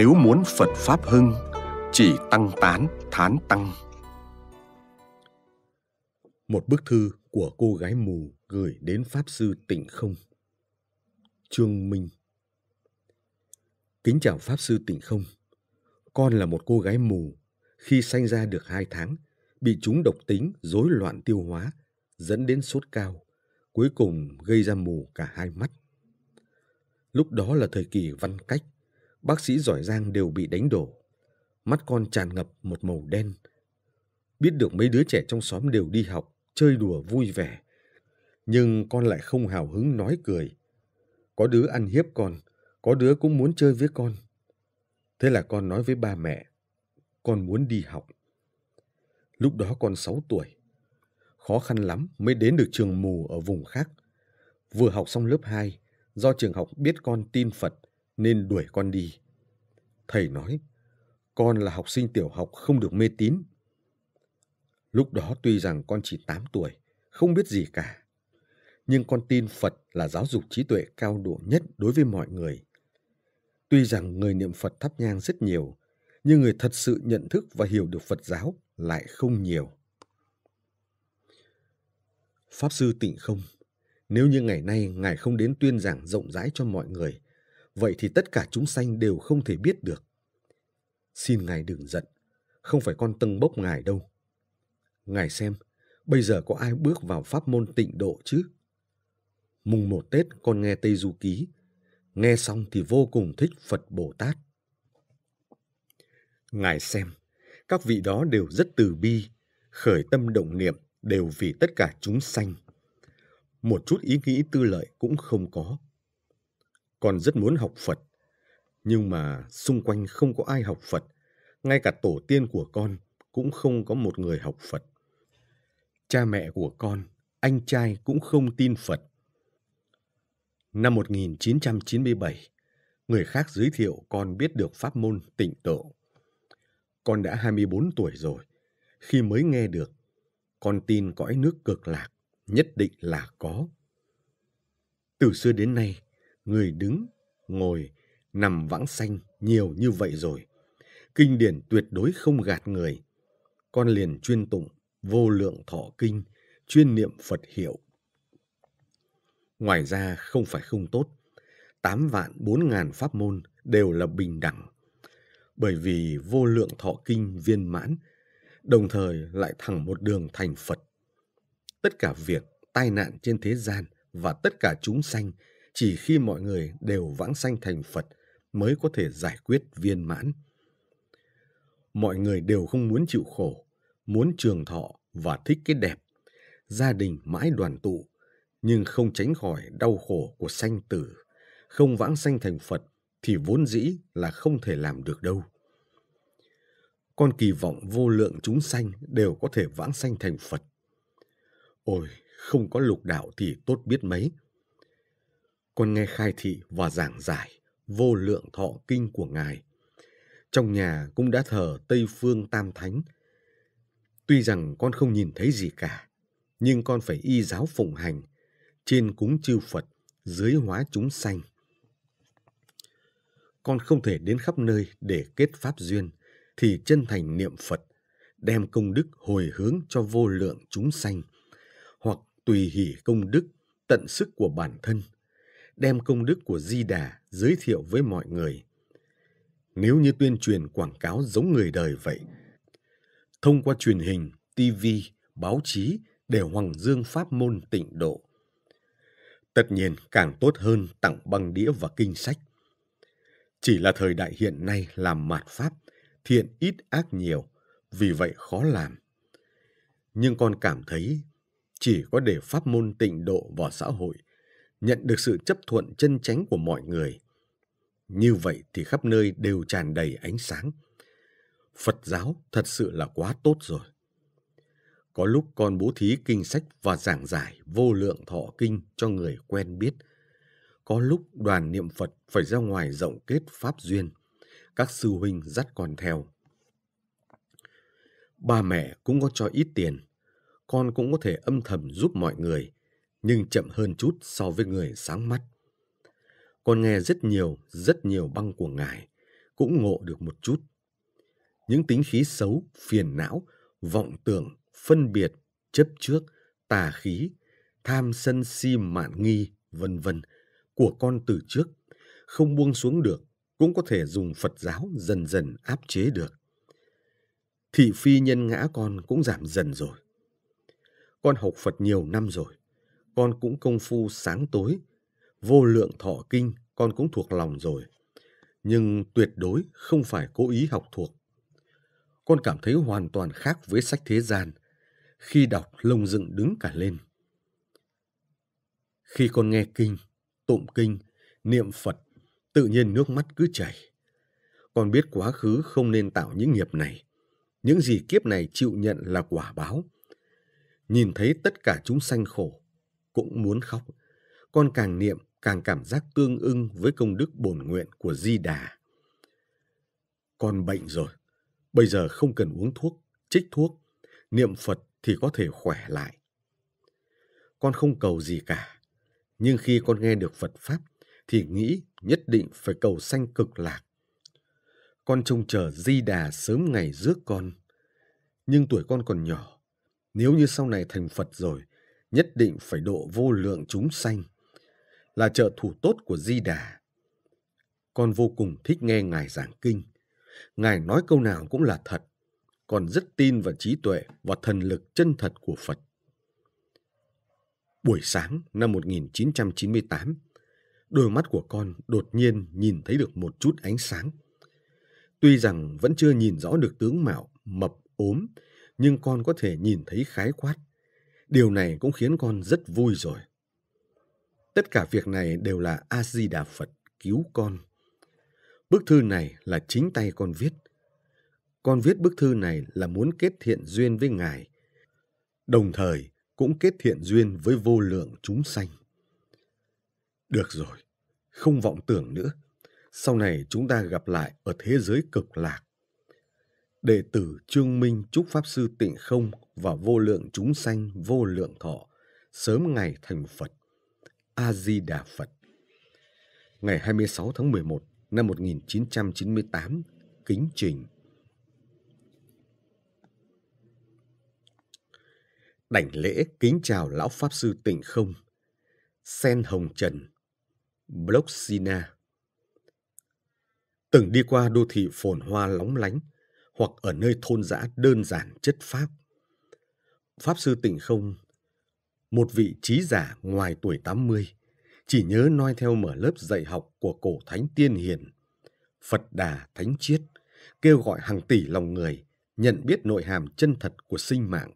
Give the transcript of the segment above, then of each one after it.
nếu muốn Phật Pháp hưng, chỉ tăng tán, thán tăng. Một bức thư của cô gái mù gửi đến Pháp Sư Tịnh Không. Trương Minh Kính chào Pháp Sư Tịnh Không. Con là một cô gái mù. Khi sanh ra được hai tháng, bị chúng độc tính, rối loạn tiêu hóa, dẫn đến sốt cao, cuối cùng gây ra mù cả hai mắt. Lúc đó là thời kỳ văn cách, bác sĩ giỏi giang đều bị đánh đổ. Mắt con tràn ngập một màu đen. Biết được mấy đứa trẻ trong xóm đều đi học, chơi đùa vui vẻ. Nhưng con lại không hào hứng nói cười. Có đứa ăn hiếp con, có đứa cũng muốn chơi với con. Thế là con nói với ba mẹ, con muốn đi học. Lúc đó con sáu tuổi. Khó khăn lắm mới đến được trường mù ở vùng khác. Vừa học xong lớp hai do trường học biết con tin Phật – nên đuổi con đi. Thầy nói, con là học sinh tiểu học không được mê tín. Lúc đó tuy rằng con chỉ 8 tuổi, không biết gì cả. Nhưng con tin Phật là giáo dục trí tuệ cao độ nhất đối với mọi người. Tuy rằng người niệm Phật thắp nhang rất nhiều, nhưng người thật sự nhận thức và hiểu được Phật giáo lại không nhiều. Pháp sư Tịnh Không, nếu như ngày nay Ngài không đến tuyên giảng rộng rãi cho mọi người, vậy thì tất cả chúng sanh đều không thể biết được. Xin Ngài đừng giận, không phải con tâng bốc Ngài đâu. Ngài xem, bây giờ có ai bước vào pháp môn tịnh độ chứ? Mùng một Tết con nghe Tây Du Ký, nghe xong thì vô cùng thích Phật Bồ Tát. Ngài xem, các vị đó đều rất từ bi, khởi tâm động niệm đều vì tất cả chúng sanh. Một chút ý nghĩ tư lợi cũng không có. Con rất muốn học Phật. Nhưng mà xung quanh không có ai học Phật. Ngay cả tổ tiên của con cũng không có một người học Phật. Cha mẹ của con, anh trai cũng không tin Phật. Năm 1997, người khác giới thiệu con biết được pháp môn tịnh độ. Con đã 24 tuổi rồi. Khi mới nghe được, con tin cõi nước cực lạc nhất định là có. Từ xưa đến nay, người đứng, ngồi, nằm vãng xanh nhiều như vậy rồi. Kinh điển tuyệt đối không gạt người. Con liền chuyên tụng, vô lượng thọ kinh, chuyên niệm Phật hiệu. Ngoài ra không phải không tốt, tám vạn bốn ngàn pháp môn đều là bình đẳng. Bởi vì vô lượng thọ kinh viên mãn, đồng thời lại thẳng một đường thành Phật. Tất cả việc, tai nạn trên thế gian và tất cả chúng sanh chỉ khi mọi người đều vãng sanh thành Phật mới có thể giải quyết viên mãn. Mọi người đều không muốn chịu khổ, muốn trường thọ và thích cái đẹp. Gia đình mãi đoàn tụ, nhưng không tránh khỏi đau khổ của sanh tử. Không vãng sanh thành Phật thì vốn dĩ là không thể làm được đâu. Con kỳ vọng vô lượng chúng sanh đều có thể vãng sanh thành Phật. Ôi, không có lục đạo thì tốt biết mấy, con nghe khai thị và giảng giải vô lượng thọ kinh của ngài trong nhà cũng đã thờ tây phương tam thánh tuy rằng con không nhìn thấy gì cả nhưng con phải y giáo phụng hành trên cúng chư phật dưới hóa chúng sanh con không thể đến khắp nơi để kết pháp duyên thì chân thành niệm phật đem công đức hồi hướng cho vô lượng chúng sanh hoặc tùy hỷ công đức tận sức của bản thân đem công đức của Di Đà giới thiệu với mọi người. Nếu như tuyên truyền quảng cáo giống người đời vậy, thông qua truyền hình, TV, báo chí để hoàng dương pháp môn tịnh độ. Tất nhiên càng tốt hơn tặng băng đĩa và kinh sách. Chỉ là thời đại hiện nay làm mạt pháp, thiện ít ác nhiều, vì vậy khó làm. Nhưng con cảm thấy chỉ có để pháp môn tịnh độ vào xã hội – nhận được sự chấp thuận chân chánh của mọi người. Như vậy thì khắp nơi đều tràn đầy ánh sáng. Phật giáo thật sự là quá tốt rồi. Có lúc con bố thí kinh sách và giảng giải vô lượng thọ kinh cho người quen biết. Có lúc đoàn niệm Phật phải ra ngoài rộng kết pháp duyên. Các sư huynh dắt con theo. Ba mẹ cũng có cho ít tiền. Con cũng có thể âm thầm giúp mọi người nhưng chậm hơn chút so với người sáng mắt. Con nghe rất nhiều, rất nhiều băng của ngài, cũng ngộ được một chút. Những tính khí xấu, phiền não, vọng tưởng, phân biệt, chấp trước, tà khí, tham sân si mạn nghi, vân vân của con từ trước không buông xuống được cũng có thể dùng Phật giáo dần dần áp chế được. Thị phi nhân ngã con cũng giảm dần rồi. Con học Phật nhiều năm rồi, con cũng công phu sáng tối, vô lượng thọ kinh con cũng thuộc lòng rồi, nhưng tuyệt đối không phải cố ý học thuộc. Con cảm thấy hoàn toàn khác với sách thế gian, khi đọc lông dựng đứng cả lên. Khi con nghe kinh, tụng kinh, niệm Phật, tự nhiên nước mắt cứ chảy. Con biết quá khứ không nên tạo những nghiệp này. Những gì kiếp này chịu nhận là quả báo. Nhìn thấy tất cả chúng sanh khổ, cũng muốn khóc. Con càng niệm càng cảm giác tương ưng với công đức bổn nguyện của Di Đà. Con bệnh rồi, bây giờ không cần uống thuốc, trích thuốc, niệm Phật thì có thể khỏe lại. Con không cầu gì cả, nhưng khi con nghe được Phật Pháp thì nghĩ nhất định phải cầu sanh cực lạc. Con trông chờ Di Đà sớm ngày rước con. Nhưng tuổi con còn nhỏ, nếu như sau này thành Phật rồi nhất định phải độ vô lượng chúng sanh, là trợ thủ tốt của Di Đà. Con vô cùng thích nghe Ngài giảng kinh. Ngài nói câu nào cũng là thật, còn rất tin vào trí tuệ và thần lực chân thật của Phật. Buổi sáng năm 1998, đôi mắt của con đột nhiên nhìn thấy được một chút ánh sáng. Tuy rằng vẫn chưa nhìn rõ được tướng mạo mập ốm, nhưng con có thể nhìn thấy khái quát Điều này cũng khiến con rất vui rồi. Tất cả việc này đều là A-di-đà Phật cứu con. Bức thư này là chính tay con viết. Con viết bức thư này là muốn kết thiện duyên với Ngài, đồng thời cũng kết thiện duyên với vô lượng chúng sanh. Được rồi, không vọng tưởng nữa. Sau này chúng ta gặp lại ở thế giới cực lạc đệ tử Trương Minh chúc Pháp Sư Tịnh Không và vô lượng chúng sanh vô lượng thọ, sớm ngày thành Phật. A-di-đà Phật Ngày 26 tháng 11 năm 1998, Kính Trình Đảnh lễ kính chào Lão Pháp Sư Tịnh Không, Sen Hồng Trần, Block Sina. Từng đi qua đô thị phồn hoa lóng lánh, hoặc ở nơi thôn dã đơn giản chất Pháp. Pháp sư Tịnh Không, một vị trí giả ngoài tuổi 80, chỉ nhớ noi theo mở lớp dạy học của cổ thánh tiên hiền, Phật Đà Thánh Chiết, kêu gọi hàng tỷ lòng người nhận biết nội hàm chân thật của sinh mạng.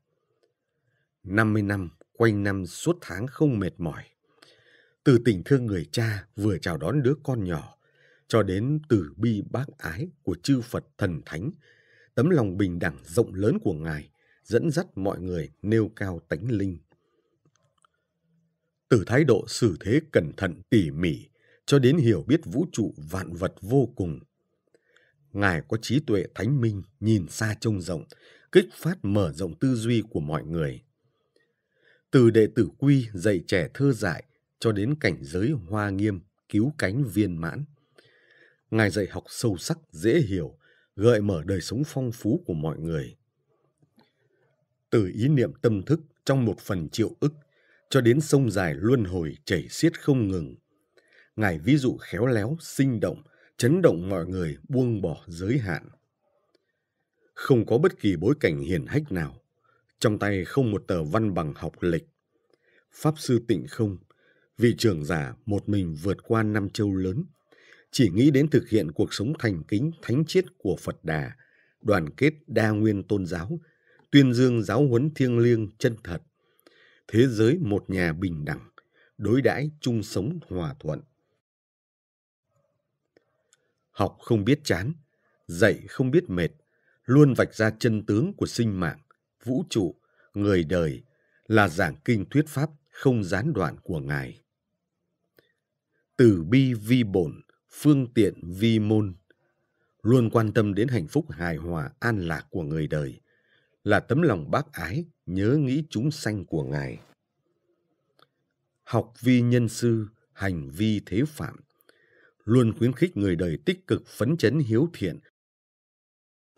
50 năm, quanh năm suốt tháng không mệt mỏi. Từ tình thương người cha vừa chào đón đứa con nhỏ, cho đến từ bi bác ái của chư Phật thần thánh tấm lòng bình đẳng rộng lớn của Ngài dẫn dắt mọi người nêu cao tánh linh. Từ thái độ xử thế cẩn thận tỉ mỉ cho đến hiểu biết vũ trụ vạn vật vô cùng. Ngài có trí tuệ thánh minh, nhìn xa trông rộng, kích phát mở rộng tư duy của mọi người. Từ đệ tử quy dạy trẻ thơ dại cho đến cảnh giới hoa nghiêm, cứu cánh viên mãn. Ngài dạy học sâu sắc, dễ hiểu, gợi mở đời sống phong phú của mọi người. Từ ý niệm tâm thức trong một phần triệu ức cho đến sông dài luân hồi chảy xiết không ngừng. Ngài ví dụ khéo léo, sinh động, chấn động mọi người buông bỏ giới hạn. Không có bất kỳ bối cảnh hiền hách nào, trong tay không một tờ văn bằng học lịch. Pháp sư tịnh không, vị trưởng giả một mình vượt qua năm châu lớn, chỉ nghĩ đến thực hiện cuộc sống thành kính thánh triết của Phật Đà, đoàn kết đa nguyên tôn giáo, tuyên dương giáo huấn thiêng liêng chân thật, thế giới một nhà bình đẳng, đối đãi chung sống hòa thuận. Học không biết chán, dạy không biết mệt, luôn vạch ra chân tướng của sinh mạng, vũ trụ, người đời là giảng kinh thuyết pháp không gián đoạn của Ngài. Từ bi vi bổn, phương tiện vi môn, luôn quan tâm đến hạnh phúc hài hòa an lạc của người đời, là tấm lòng bác ái nhớ nghĩ chúng sanh của Ngài. Học vi nhân sư, hành vi thế phạm, luôn khuyến khích người đời tích cực phấn chấn hiếu thiện,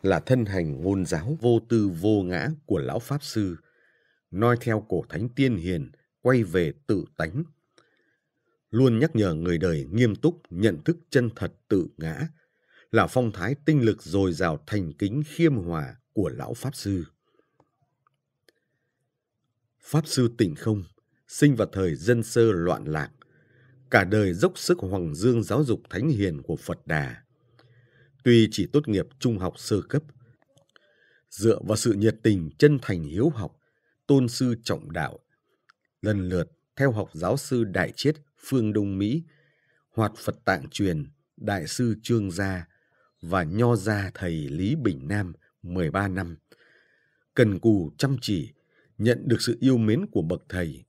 là thân hành ngôn giáo vô tư vô ngã của Lão Pháp Sư, noi theo cổ thánh tiên hiền, quay về tự tánh luôn nhắc nhở người đời nghiêm túc nhận thức chân thật tự ngã là phong thái tinh lực dồi dào thành kính khiêm hòa của lão pháp sư pháp sư tỉnh không sinh vào thời dân sơ loạn lạc cả đời dốc sức hoàng dương giáo dục thánh hiền của phật đà tuy chỉ tốt nghiệp trung học sơ cấp dựa vào sự nhiệt tình chân thành hiếu học tôn sư trọng đạo lần lượt theo học giáo sư đại triết phương Đông Mỹ, hoạt Phật Tạng Truyền, Đại sư Trương Gia và Nho Gia Thầy Lý Bình Nam 13 năm. Cần cù chăm chỉ, nhận được sự yêu mến của bậc thầy.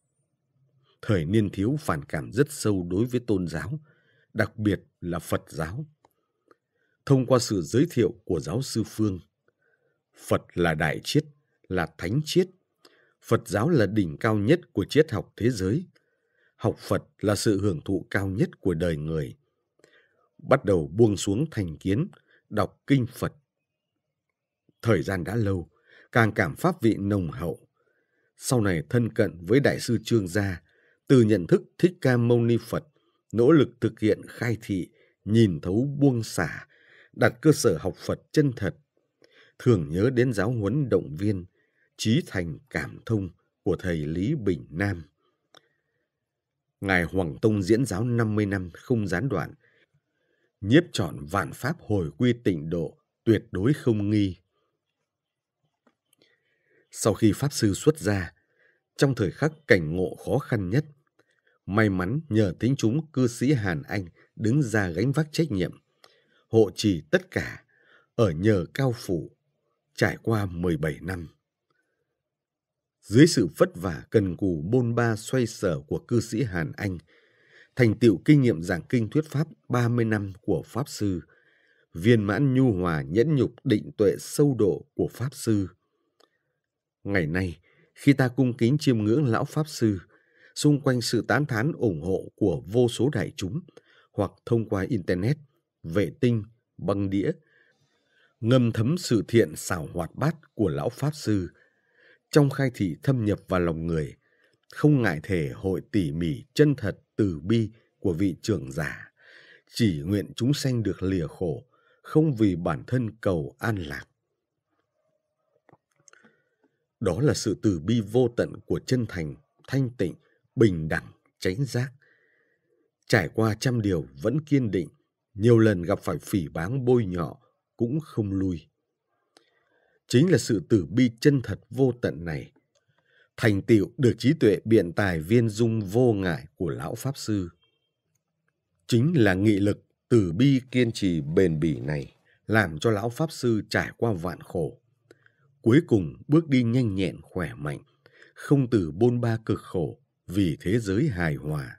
Thời niên thiếu phản cảm rất sâu đối với tôn giáo, đặc biệt là Phật giáo. Thông qua sự giới thiệu của giáo sư Phương, Phật là đại triết, là thánh triết. Phật giáo là đỉnh cao nhất của triết học thế giới, học Phật là sự hưởng thụ cao nhất của đời người. Bắt đầu buông xuống thành kiến, đọc kinh Phật. Thời gian đã lâu, càng cảm pháp vị nồng hậu. Sau này thân cận với Đại sư Trương Gia, từ nhận thức Thích Ca Mâu Ni Phật, nỗ lực thực hiện khai thị, nhìn thấu buông xả, đặt cơ sở học Phật chân thật. Thường nhớ đến giáo huấn động viên, trí thành cảm thông của thầy Lý Bình Nam. Ngài Hoàng Tông diễn giáo 50 năm không gián đoạn, nhiếp chọn vạn pháp hồi quy tịnh độ, tuyệt đối không nghi. Sau khi Pháp Sư xuất gia, trong thời khắc cảnh ngộ khó khăn nhất, may mắn nhờ tính chúng cư sĩ Hàn Anh đứng ra gánh vác trách nhiệm, hộ trì tất cả, ở nhờ cao phủ, trải qua 17 năm dưới sự vất vả cần cù bôn ba xoay sở của cư sĩ Hàn Anh, thành tựu kinh nghiệm giảng kinh thuyết pháp 30 năm của Pháp Sư, viên mãn nhu hòa nhẫn nhục định tuệ sâu độ của Pháp Sư. Ngày nay, khi ta cung kính chiêm ngưỡng Lão Pháp Sư, xung quanh sự tán thán ủng hộ của vô số đại chúng hoặc thông qua Internet, vệ tinh, băng đĩa, ngâm thấm sự thiện xảo hoạt bát của Lão Pháp Sư – trong khai thị thâm nhập vào lòng người, không ngại thể hội tỉ mỉ chân thật từ bi của vị trưởng giả, chỉ nguyện chúng sanh được lìa khổ, không vì bản thân cầu an lạc. Đó là sự từ bi vô tận của chân thành, thanh tịnh, bình đẳng, chánh giác. Trải qua trăm điều vẫn kiên định, nhiều lần gặp phải phỉ báng bôi nhọ cũng không lui chính là sự tử bi chân thật vô tận này thành tựu được trí tuệ biện tài viên dung vô ngại của lão pháp sư chính là nghị lực tử bi kiên trì bền bỉ này làm cho lão pháp sư trải qua vạn khổ cuối cùng bước đi nhanh nhẹn khỏe mạnh không từ bôn ba cực khổ vì thế giới hài hòa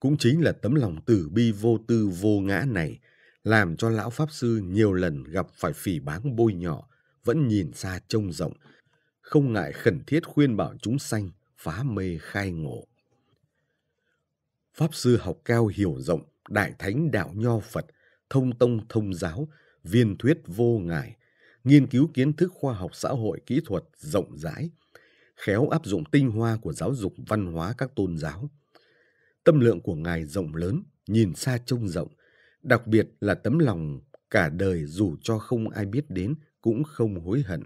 cũng chính là tấm lòng tử bi vô tư vô ngã này làm cho lão pháp sư nhiều lần gặp phải phỉ báng bôi nhỏ, vẫn nhìn xa trông rộng, không ngại khẩn thiết khuyên bảo chúng sanh phá mê khai ngộ. Pháp sư học cao hiểu rộng, đại thánh đạo nho Phật, thông tông thông giáo, viên thuyết vô ngại, nghiên cứu kiến thức khoa học xã hội kỹ thuật rộng rãi, khéo áp dụng tinh hoa của giáo dục văn hóa các tôn giáo. Tâm lượng của Ngài rộng lớn, nhìn xa trông rộng, đặc biệt là tấm lòng cả đời dù cho không ai biết đến cũng không hối hận.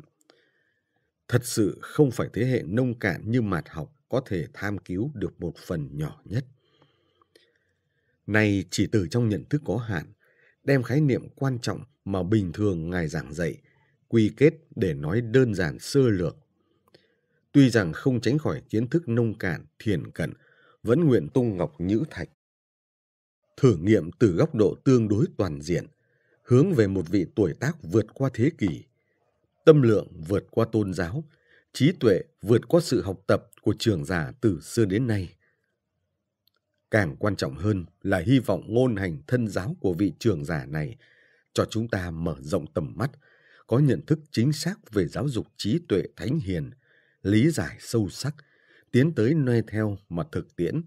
Thật sự không phải thế hệ nông cạn như mạt học có thể tham cứu được một phần nhỏ nhất. Này chỉ từ trong nhận thức có hạn, đem khái niệm quan trọng mà bình thường ngài giảng dạy, quy kết để nói đơn giản sơ lược. Tuy rằng không tránh khỏi kiến thức nông cạn, thiền cận, vẫn nguyện tung ngọc nhữ thạch thử nghiệm từ góc độ tương đối toàn diện, hướng về một vị tuổi tác vượt qua thế kỷ, tâm lượng vượt qua tôn giáo, trí tuệ vượt qua sự học tập của trường giả từ xưa đến nay. Càng quan trọng hơn là hy vọng ngôn hành thân giáo của vị trường giả này cho chúng ta mở rộng tầm mắt, có nhận thức chính xác về giáo dục trí tuệ thánh hiền, lý giải sâu sắc, tiến tới noi theo mà thực tiễn,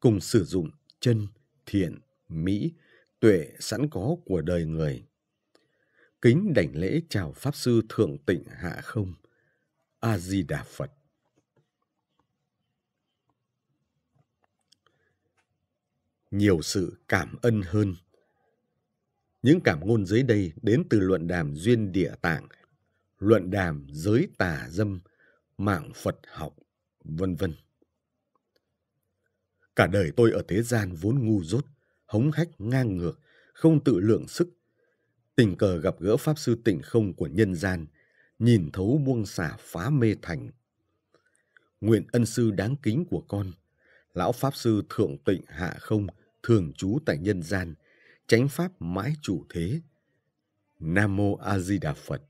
cùng sử dụng chân, thiện, mỹ, tuệ sẵn có của đời người. Kính đảnh lễ chào Pháp Sư Thượng Tịnh Hạ Không, A-di-đà Phật. Nhiều sự cảm ân hơn. Những cảm ngôn dưới đây đến từ luận đàm Duyên Địa Tạng, luận đàm Giới Tà Dâm, mạng Phật học, vân vân. Cả đời tôi ở thế gian vốn ngu dốt, hống hách ngang ngược, không tự lượng sức. Tình cờ gặp gỡ Pháp Sư tịnh không của nhân gian, nhìn thấu buông xả phá mê thành. Nguyện ân sư đáng kính của con, lão Pháp Sư thượng tịnh hạ không, thường trú tại nhân gian, tránh Pháp mãi chủ thế. Nam Mô A Di Đà Phật,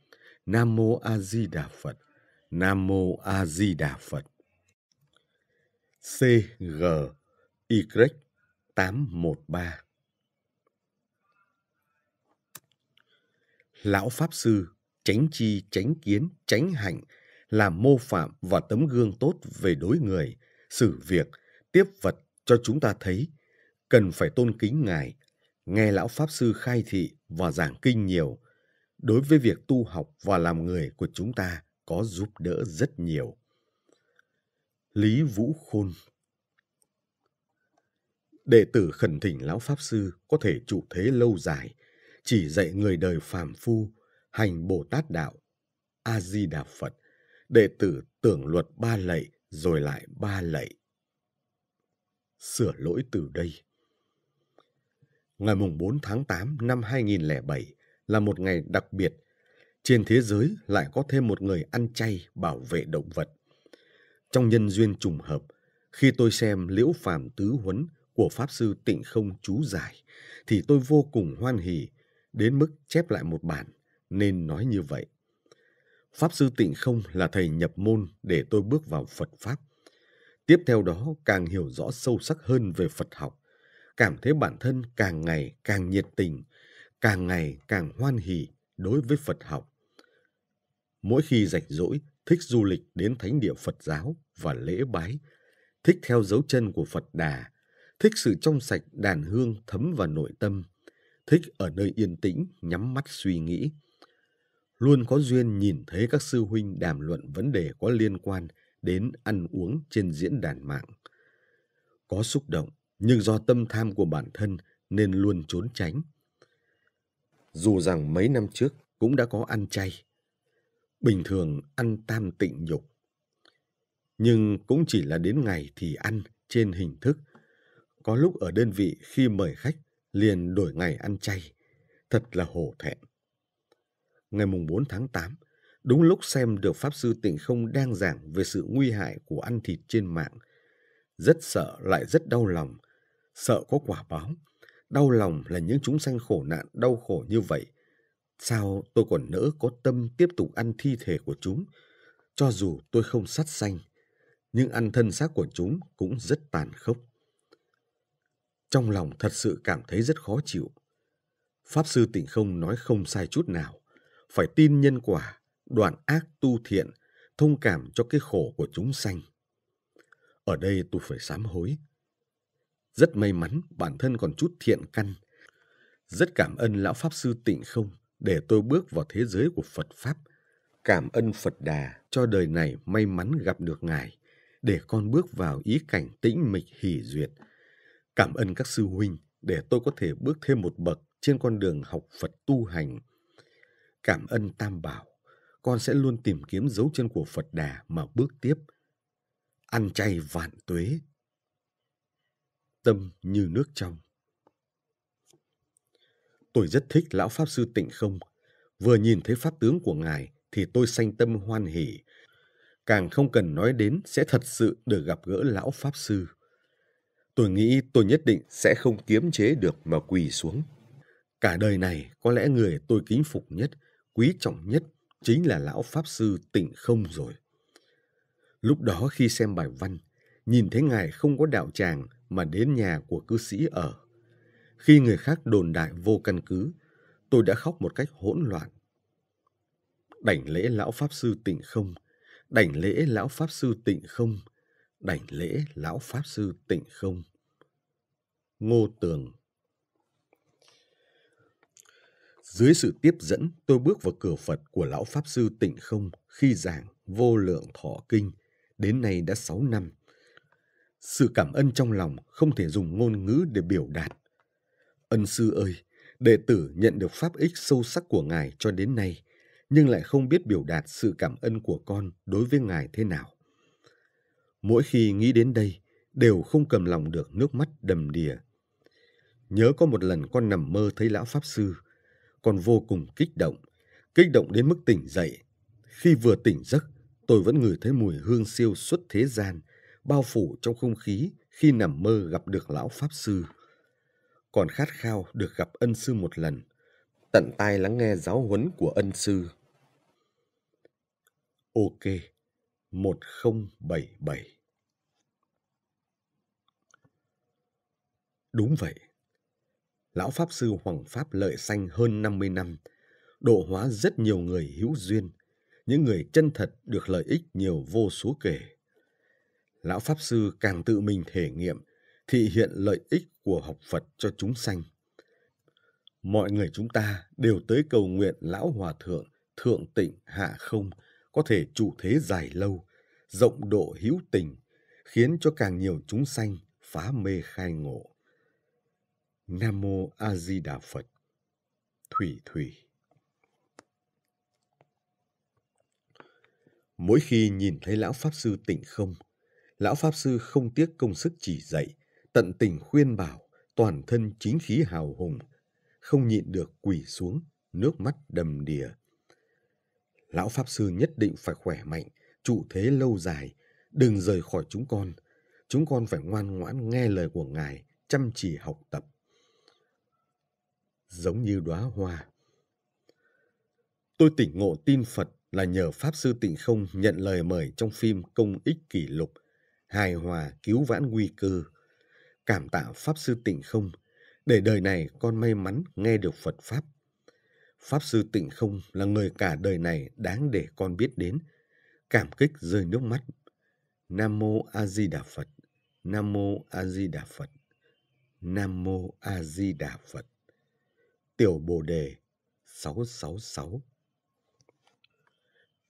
Nam Mô A Di Đà Phật, Nam Mô A Di Đà Phật. C G Y 813 Lão Pháp Sư tránh chi, tránh kiến, tránh hạnh là mô phạm và tấm gương tốt về đối người, xử việc, tiếp vật cho chúng ta thấy. Cần phải tôn kính Ngài, nghe Lão Pháp Sư khai thị và giảng kinh nhiều, đối với việc tu học và làm người của chúng ta có giúp đỡ rất nhiều. Lý Vũ Khôn đệ tử khẩn thỉnh lão pháp sư có thể trụ thế lâu dài chỉ dạy người đời phàm phu hành bồ tát đạo a di đà phật đệ tử tưởng luật ba lạy rồi lại ba lạy sửa lỗi từ đây ngày mùng 4 tháng 8 năm 2007 là một ngày đặc biệt trên thế giới lại có thêm một người ăn chay bảo vệ động vật trong nhân duyên trùng hợp khi tôi xem liễu phàm tứ huấn của Pháp Sư Tịnh Không Chú Giải thì tôi vô cùng hoan hỷ đến mức chép lại một bản, nên nói như vậy. Pháp Sư Tịnh Không là thầy nhập môn để tôi bước vào Phật Pháp. Tiếp theo đó càng hiểu rõ sâu sắc hơn về Phật học, cảm thấy bản thân càng ngày càng nhiệt tình, càng ngày càng hoan hỷ đối với Phật học. Mỗi khi rảnh rỗi, thích du lịch đến thánh địa Phật giáo và lễ bái, thích theo dấu chân của Phật Đà thích sự trong sạch đàn hương thấm vào nội tâm, thích ở nơi yên tĩnh nhắm mắt suy nghĩ. Luôn có duyên nhìn thấy các sư huynh đàm luận vấn đề có liên quan đến ăn uống trên diễn đàn mạng. Có xúc động, nhưng do tâm tham của bản thân nên luôn trốn tránh. Dù rằng mấy năm trước cũng đã có ăn chay, bình thường ăn tam tịnh nhục, nhưng cũng chỉ là đến ngày thì ăn trên hình thức – có lúc ở đơn vị khi mời khách liền đổi ngày ăn chay. Thật là hổ thẹn. Ngày mùng 4 tháng 8, đúng lúc xem được Pháp Sư Tịnh Không đang giảng về sự nguy hại của ăn thịt trên mạng. Rất sợ lại rất đau lòng. Sợ có quả báo. Đau lòng là những chúng sanh khổ nạn đau khổ như vậy. Sao tôi còn nỡ có tâm tiếp tục ăn thi thể của chúng? Cho dù tôi không sát sanh, nhưng ăn thân xác của chúng cũng rất tàn khốc trong lòng thật sự cảm thấy rất khó chịu. Pháp sư tịnh không nói không sai chút nào, phải tin nhân quả, đoạn ác tu thiện, thông cảm cho cái khổ của chúng sanh. Ở đây tôi phải sám hối. Rất may mắn bản thân còn chút thiện căn. Rất cảm ơn lão Pháp sư tịnh không để tôi bước vào thế giới của Phật Pháp. Cảm ơn Phật Đà cho đời này may mắn gặp được Ngài, để con bước vào ý cảnh tĩnh mịch hỷ duyệt, Cảm ơn các sư huynh để tôi có thể bước thêm một bậc trên con đường học Phật tu hành. Cảm ơn Tam Bảo, con sẽ luôn tìm kiếm dấu chân của Phật Đà mà bước tiếp. Ăn chay vạn tuế. Tâm như nước trong. Tôi rất thích lão Pháp Sư Tịnh Không. Vừa nhìn thấy Pháp tướng của Ngài thì tôi sanh tâm hoan hỷ Càng không cần nói đến sẽ thật sự được gặp gỡ lão Pháp Sư. Tôi nghĩ tôi nhất định sẽ không kiếm chế được mà quỳ xuống. Cả đời này có lẽ người tôi kính phục nhất, quý trọng nhất chính là lão Pháp Sư tịnh không rồi. Lúc đó khi xem bài văn, nhìn thấy ngài không có đạo tràng mà đến nhà của cư sĩ ở. Khi người khác đồn đại vô căn cứ, tôi đã khóc một cách hỗn loạn. Đảnh lễ lão Pháp Sư tịnh không, đảnh lễ lão Pháp Sư tịnh không – đảnh lễ lão pháp sư tịnh không ngô tường dưới sự tiếp dẫn tôi bước vào cửa phật của lão pháp sư tịnh không khi giảng vô lượng thọ kinh đến nay đã 6 năm sự cảm ơn trong lòng không thể dùng ngôn ngữ để biểu đạt ân sư ơi đệ tử nhận được pháp ích sâu sắc của ngài cho đến nay nhưng lại không biết biểu đạt sự cảm ơn của con đối với ngài thế nào mỗi khi nghĩ đến đây đều không cầm lòng được nước mắt đầm đìa. Nhớ có một lần con nằm mơ thấy lão pháp sư, con vô cùng kích động, kích động đến mức tỉnh dậy. Khi vừa tỉnh giấc, tôi vẫn ngửi thấy mùi hương siêu xuất thế gian, bao phủ trong không khí khi nằm mơ gặp được lão pháp sư. Còn khát khao được gặp ân sư một lần, tận tai lắng nghe giáo huấn của ân sư. Ok, một không bảy bảy Đúng vậy. Lão Pháp Sư Hoàng Pháp lợi sanh hơn 50 năm, độ hóa rất nhiều người hữu duyên, những người chân thật được lợi ích nhiều vô số kể. Lão Pháp Sư càng tự mình thể nghiệm, thị hiện lợi ích của học Phật cho chúng sanh. Mọi người chúng ta đều tới cầu nguyện Lão Hòa Thượng, Thượng Tịnh, Hạ Không, có thể trụ thế dài lâu, rộng độ hữu tình, khiến cho càng nhiều chúng sanh phá mê khai ngộ. Nam mô A Di Đà Phật. Thủy thủy. Mỗi khi nhìn thấy lão pháp sư Tịnh Không, lão pháp sư không tiếc công sức chỉ dạy, tận tình khuyên bảo, toàn thân chính khí hào hùng, không nhịn được quỳ xuống, nước mắt đầm đìa. Lão pháp sư nhất định phải khỏe mạnh, trụ thế lâu dài, đừng rời khỏi chúng con. Chúng con phải ngoan ngoãn nghe lời của ngài, chăm chỉ học tập giống như đóa hoa. Tôi tỉnh ngộ tin Phật là nhờ Pháp Sư Tịnh Không nhận lời mời trong phim Công Ích Kỷ Lục, hài hòa cứu vãn nguy cơ. Cảm tạ Pháp Sư Tịnh Không, để đời này con may mắn nghe được Phật Pháp. Pháp Sư Tịnh Không là người cả đời này đáng để con biết đến. Cảm kích rơi nước mắt. Nam Mô A Di Đà Phật. Nam Mô A Di Đà Phật. Nam Mô A Di Đà Phật. Tiểu Bồ Đề 666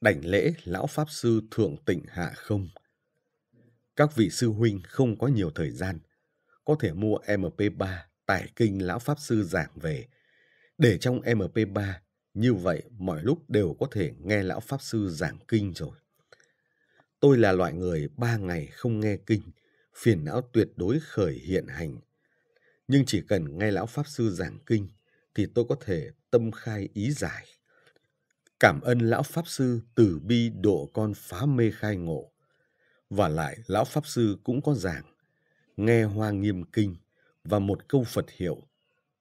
Đảnh lễ Lão Pháp Sư Thượng Tịnh Hạ Không Các vị sư huynh không có nhiều thời gian, có thể mua MP3 tải kinh Lão Pháp Sư giảng về. Để trong MP3, như vậy mọi lúc đều có thể nghe Lão Pháp Sư giảng kinh rồi. Tôi là loại người ba ngày không nghe kinh, phiền não tuyệt đối khởi hiện hành. Nhưng chỉ cần nghe Lão Pháp Sư giảng kinh, thì tôi có thể tâm khai ý giải. Cảm ơn Lão Pháp Sư từ bi độ con phá mê khai ngộ. Và lại Lão Pháp Sư cũng có giảng, nghe hoa nghiêm kinh và một câu Phật hiệu,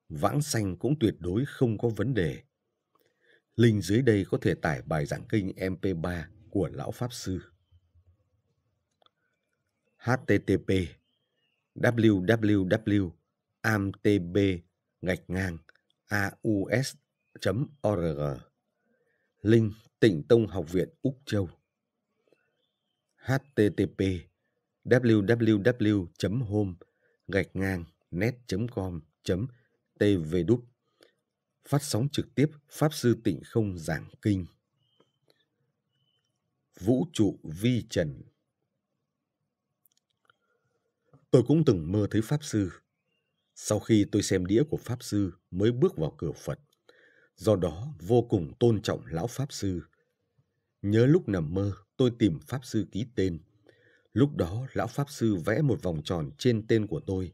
vãng sanh cũng tuyệt đối không có vấn đề. Linh dưới đây có thể tải bài giảng kinh MP3 của Lão Pháp Sư. HTTP www.amtb gạch ngang aus.org Link Tịnh Tông Học viện Úc Châu http www home gạch ngang net com tvđ phát sóng trực tiếp pháp sư tịnh không giảng kinh vũ trụ vi trần tôi cũng từng mơ thấy pháp sư sau khi tôi xem đĩa của Pháp Sư mới bước vào cửa Phật, do đó vô cùng tôn trọng Lão Pháp Sư. Nhớ lúc nằm mơ, tôi tìm Pháp Sư ký tên. Lúc đó, Lão Pháp Sư vẽ một vòng tròn trên tên của tôi,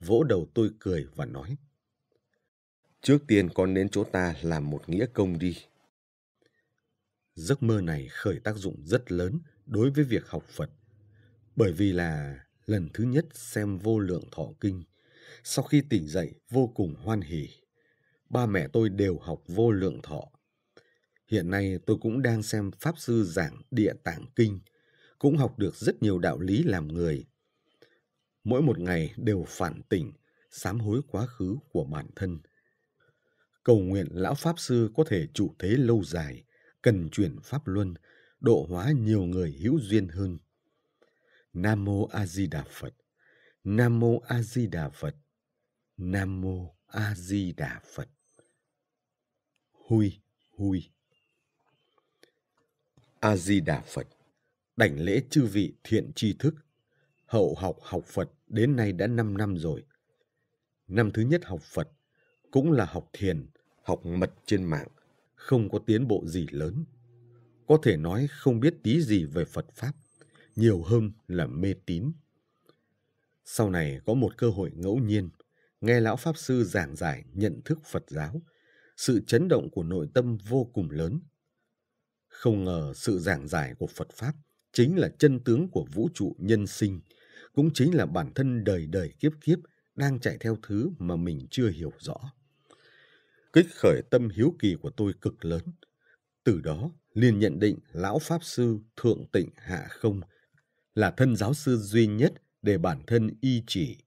vỗ đầu tôi cười và nói. Trước tiên con đến chỗ ta làm một nghĩa công đi. Giấc mơ này khởi tác dụng rất lớn đối với việc học Phật, bởi vì là lần thứ nhất xem vô lượng thọ kinh sau khi tỉnh dậy, vô cùng hoan hỉ. Ba mẹ tôi đều học vô lượng thọ. Hiện nay tôi cũng đang xem Pháp Sư giảng Địa Tạng Kinh, cũng học được rất nhiều đạo lý làm người. Mỗi một ngày đều phản tỉnh, sám hối quá khứ của bản thân. Cầu nguyện Lão Pháp Sư có thể trụ thế lâu dài, cần chuyển Pháp Luân, độ hóa nhiều người hữu duyên hơn. Nam Mô A Di Đà Phật. Nam Mô A Di Đà Phật. Nam mô A Di Đà Phật. Hui hui. A Di Đà Phật. Đảnh lễ chư vị thiện tri thức. Hậu học học Phật đến nay đã 5 năm rồi. Năm thứ nhất học Phật cũng là học thiền, học mật trên mạng, không có tiến bộ gì lớn. Có thể nói không biết tí gì về Phật Pháp, nhiều hơn là mê tín. Sau này có một cơ hội ngẫu nhiên – nghe lão pháp sư giảng giải nhận thức Phật giáo, sự chấn động của nội tâm vô cùng lớn. Không ngờ sự giảng giải của Phật pháp chính là chân tướng của vũ trụ nhân sinh, cũng chính là bản thân đời đời kiếp kiếp đang chạy theo thứ mà mình chưa hiểu rõ. Kích khởi tâm hiếu kỳ của tôi cực lớn. Từ đó, liền nhận định lão pháp sư Thượng Tịnh Hạ Không là thân giáo sư duy nhất để bản thân y chỉ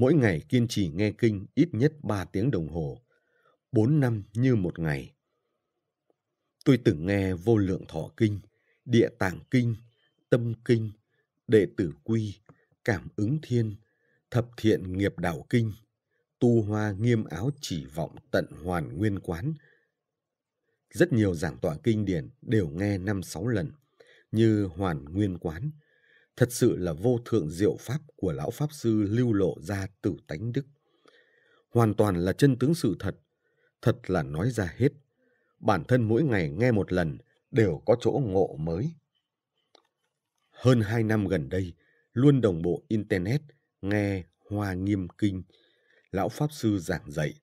mỗi ngày kiên trì nghe kinh ít nhất 3 tiếng đồng hồ, 4 năm như một ngày. Tôi từng nghe vô lượng thọ kinh, địa tạng kinh, tâm kinh, đệ tử quy, cảm ứng thiên, thập thiện nghiệp đạo kinh, tu hoa nghiêm áo chỉ vọng tận hoàn nguyên quán. Rất nhiều giảng tọa kinh điển đều nghe năm sáu lần, như hoàn nguyên quán – thật sự là vô thượng diệu pháp của lão pháp sư lưu lộ ra từ tánh đức hoàn toàn là chân tướng sự thật thật là nói ra hết bản thân mỗi ngày nghe một lần đều có chỗ ngộ mới hơn hai năm gần đây luôn đồng bộ internet nghe hoa nghiêm kinh lão pháp sư giảng dạy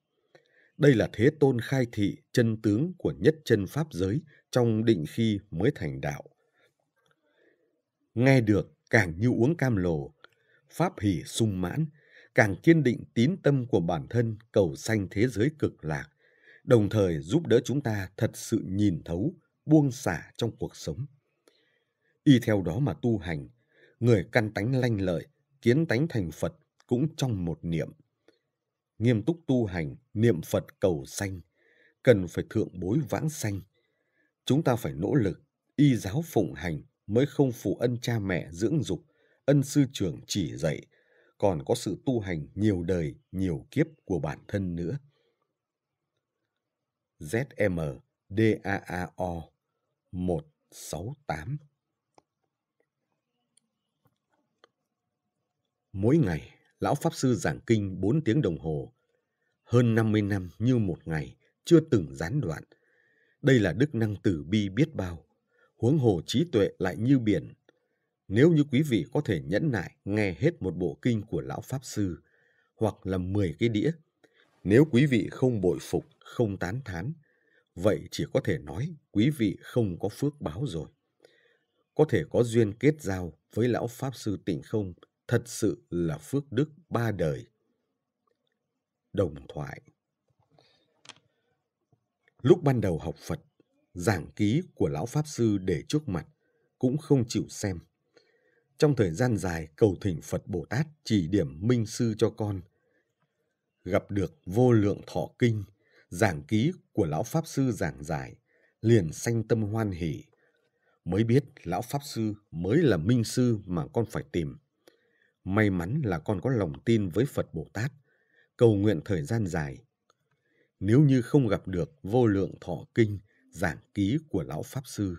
đây là thế tôn khai thị chân tướng của nhất chân pháp giới trong định khi mới thành đạo nghe được càng như uống cam lồ. Pháp hỷ sung mãn, càng kiên định tín tâm của bản thân cầu sanh thế giới cực lạc, đồng thời giúp đỡ chúng ta thật sự nhìn thấu, buông xả trong cuộc sống. Y theo đó mà tu hành, người căn tánh lanh lợi, kiến tánh thành Phật cũng trong một niệm. Nghiêm túc tu hành, niệm Phật cầu sanh, cần phải thượng bối vãng sanh. Chúng ta phải nỗ lực, y giáo phụng hành, mới không phụ ân cha mẹ dưỡng dục, ân sư trưởng chỉ dạy, còn có sự tu hành nhiều đời, nhiều kiếp của bản thân nữa. ZM DAAO 168 Mỗi ngày, Lão Pháp Sư giảng kinh 4 tiếng đồng hồ, hơn 50 năm như một ngày, chưa từng gián đoạn. Đây là đức năng từ bi biết bao, huống hồ trí tuệ lại như biển. Nếu như quý vị có thể nhẫn nại nghe hết một bộ kinh của lão Pháp Sư, hoặc là 10 cái đĩa, nếu quý vị không bội phục, không tán thán, vậy chỉ có thể nói quý vị không có phước báo rồi. Có thể có duyên kết giao với lão Pháp Sư tịnh không thật sự là phước đức ba đời. Đồng thoại Lúc ban đầu học Phật, giảng ký của lão pháp sư để trước mặt cũng không chịu xem trong thời gian dài cầu thỉnh phật bồ tát chỉ điểm minh sư cho con gặp được vô lượng thọ kinh giảng ký của lão pháp sư giảng giải liền sanh tâm hoan hỷ mới biết lão pháp sư mới là minh sư mà con phải tìm may mắn là con có lòng tin với phật bồ tát cầu nguyện thời gian dài nếu như không gặp được vô lượng thọ kinh giảng ký của lão pháp sư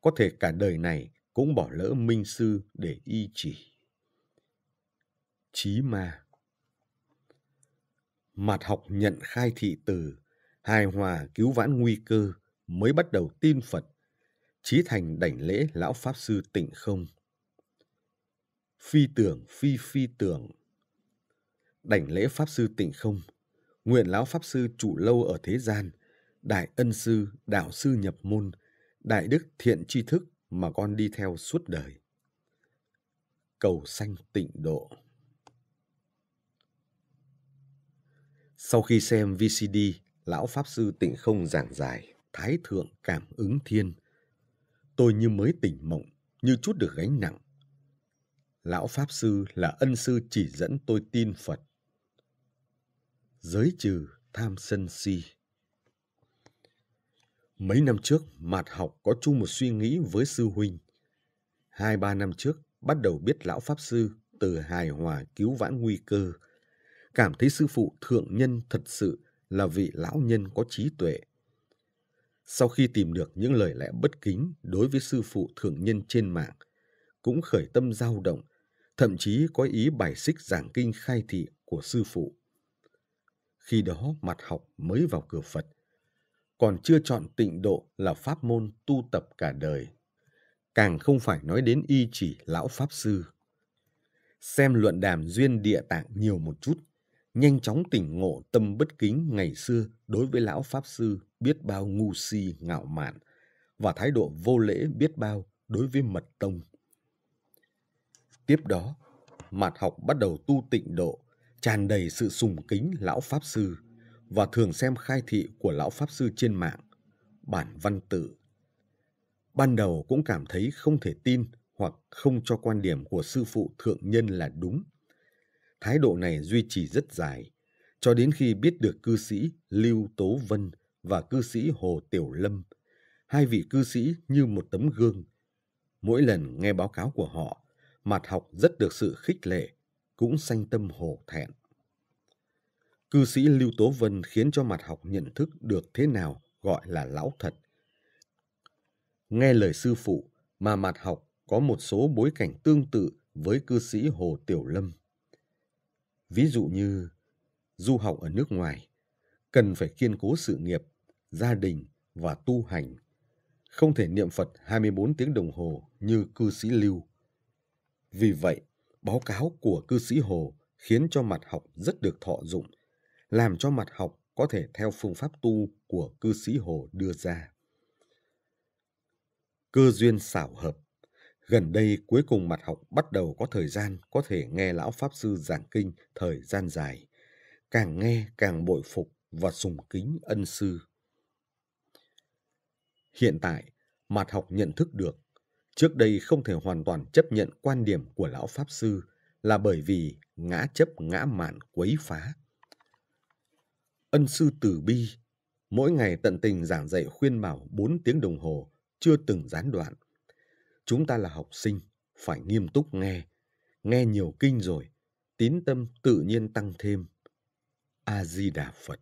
có thể cả đời này cũng bỏ lỡ minh sư để y chỉ chí ma mặt học nhận khai thị từ hài hòa cứu vãn nguy cơ mới bắt đầu tin phật chí thành đảnh lễ lão pháp sư tịnh không phi tưởng phi phi tưởng đảnh lễ pháp sư tịnh không nguyện lão pháp sư trụ lâu ở thế gian đại ân sư, đạo sư nhập môn, đại đức thiện tri thức mà con đi theo suốt đời. Cầu sanh tịnh độ Sau khi xem VCD, Lão Pháp Sư tịnh không giảng giải, Thái Thượng cảm ứng thiên. Tôi như mới tỉnh mộng, như chút được gánh nặng. Lão Pháp Sư là ân sư chỉ dẫn tôi tin Phật. Giới trừ tham sân si. Mấy năm trước, Mạt học có chung một suy nghĩ với sư huynh. Hai ba năm trước, bắt đầu biết lão Pháp Sư từ hài hòa cứu vãn nguy cơ. Cảm thấy sư phụ thượng nhân thật sự là vị lão nhân có trí tuệ. Sau khi tìm được những lời lẽ bất kính đối với sư phụ thượng nhân trên mạng, cũng khởi tâm dao động, thậm chí có ý bài xích giảng kinh khai thị của sư phụ. Khi đó mặt học mới vào cửa Phật – còn chưa chọn tịnh độ là pháp môn tu tập cả đời càng không phải nói đến y chỉ lão pháp sư xem luận đàm duyên địa tạng nhiều một chút nhanh chóng tỉnh ngộ tâm bất kính ngày xưa đối với lão pháp sư biết bao ngu si ngạo mạn và thái độ vô lễ biết bao đối với mật tông tiếp đó mạt học bắt đầu tu tịnh độ tràn đầy sự sùng kính lão pháp sư và thường xem khai thị của lão pháp sư trên mạng, bản văn tự. Ban đầu cũng cảm thấy không thể tin hoặc không cho quan điểm của sư phụ thượng nhân là đúng. Thái độ này duy trì rất dài, cho đến khi biết được cư sĩ Lưu Tố Vân và cư sĩ Hồ Tiểu Lâm, hai vị cư sĩ như một tấm gương. Mỗi lần nghe báo cáo của họ, mặt học rất được sự khích lệ, cũng sanh tâm hổ thẹn cư sĩ Lưu Tố Vân khiến cho mặt học nhận thức được thế nào gọi là lão thật. Nghe lời sư phụ mà mặt học có một số bối cảnh tương tự với cư sĩ Hồ Tiểu Lâm. Ví dụ như du học ở nước ngoài, cần phải kiên cố sự nghiệp, gia đình và tu hành. Không thể niệm Phật 24 tiếng đồng hồ như cư sĩ Lưu. Vì vậy, báo cáo của cư sĩ Hồ khiến cho mặt học rất được thọ dụng làm cho mặt học có thể theo phương pháp tu của cư sĩ Hồ đưa ra. Cơ duyên xảo hợp Gần đây cuối cùng mặt học bắt đầu có thời gian có thể nghe lão Pháp Sư giảng kinh thời gian dài. Càng nghe càng bội phục và sùng kính ân sư. Hiện tại, mặt học nhận thức được trước đây không thể hoàn toàn chấp nhận quan điểm của lão Pháp Sư là bởi vì ngã chấp ngã mạn quấy phá. Ân sư từ Bi mỗi ngày tận tình giảng dạy khuyên bảo 4 tiếng đồng hồ chưa từng gián đoạn. Chúng ta là học sinh, phải nghiêm túc nghe. Nghe nhiều kinh rồi, tín tâm tự nhiên tăng thêm. A Di Đà Phật.